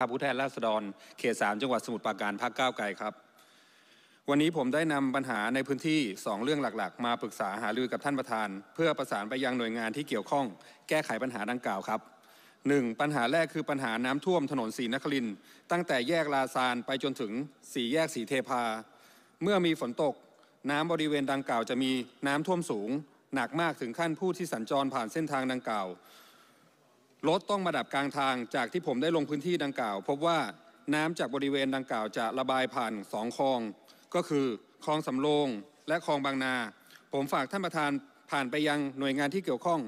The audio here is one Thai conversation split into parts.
ครับผู้แทนราษฎร เขตสามจังหวัดสมุทรปราการพารคก้าวไกลครับ วันนี้ผมได้นำปัญหาในพื้นที่ 2 เรื่องหลักๆมาปรึกษาหารือกับท่านประธาน เพื่อประสานไปยังหน่วยงานที่เกี่ยวข้องแก้ไขปัญหาดังกล่าวครับ 1. ปัญหาแรกคือปัญหาน้ำท่วมถนนสีนครินตั้งแต่แยกลาซานไปจนถึงสี่แยกสีเทพา เมื่อมีฝนตกน้ำบริเวณดังกล่าวจะมีน้ำท่วมสูงหนักมากถึงขั้นผู้ที่สัญจรผ่านเส้นทางดังกล่าวรถต้องมาดับกลางทางจากที่ผมได้ลงพื้นที่ดังกล่าว พบว่าน้ำจากบริเวณดังกล่าวจะระบายผ่านสองคลอง ก็คือคลองสำโรงและคลองบางนา ผมฝากท่านประธานผ่านไปยังหน่วยงานที่เกี่ยวข้อง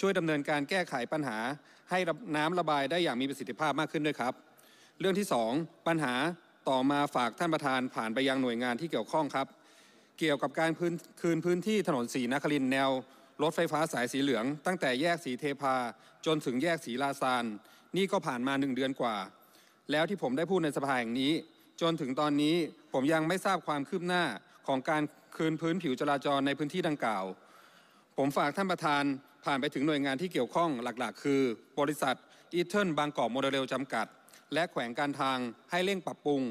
ช่วยดำเนินการแก้ไขปัญหา ให้น้ำระบายได้อย่างมีประสิทธิภาพมากขึ้นด้วยครับ เรื่องที่ 2 ปัญหาต่อมาฝากท่านประธานผ่านไปยังหน่วยงานที่เกี่ยวข้องครับ เกี่ยวกับการคืนพื้นที่ถนนสีนครินแนวรถไฟฟ้าสายสีเหลืองตั้งแต่แยกสีเทพา จนถึงแยกสีลาซานนี่ก็ผ่านมาหนึ่งเดือนกว่า แล้วที่ผมได้พูดในสภาแห่งนี้ จนถึงตอนนี้ผมยังไม่ทราบความคืบหน้าของการคืนพื้นผิวจราจรในพื้นที่ดังกล่าวผมฝากท่านประธานผ่านไปถึงหน่วยงานที่เกี่ยวข้องหลักๆ คือ บริษัทอีเทิลบางกอกโมเดลจำกัด และแขวงการทางให้เร่งปรับปรุง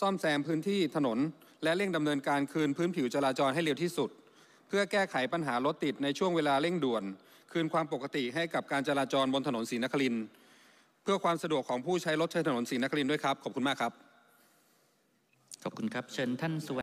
ซ่อมแซมพื้นที่ถนน และเร่งดำเนินการคืนพื้นผิวจราจรให้เร็วที่สุดพื่อแก้ไขปัญหารถติดในช่วงเวลาเร่งด่วน คืนความปกติให้กับการจราจรบนถนนศรีนครินเพื่อความสะดวกของผู้ใช้รถใช้ถนนศรีนครินด้วยครับขอบคุณมากครับขอบคุณครับเชิญท่านสุว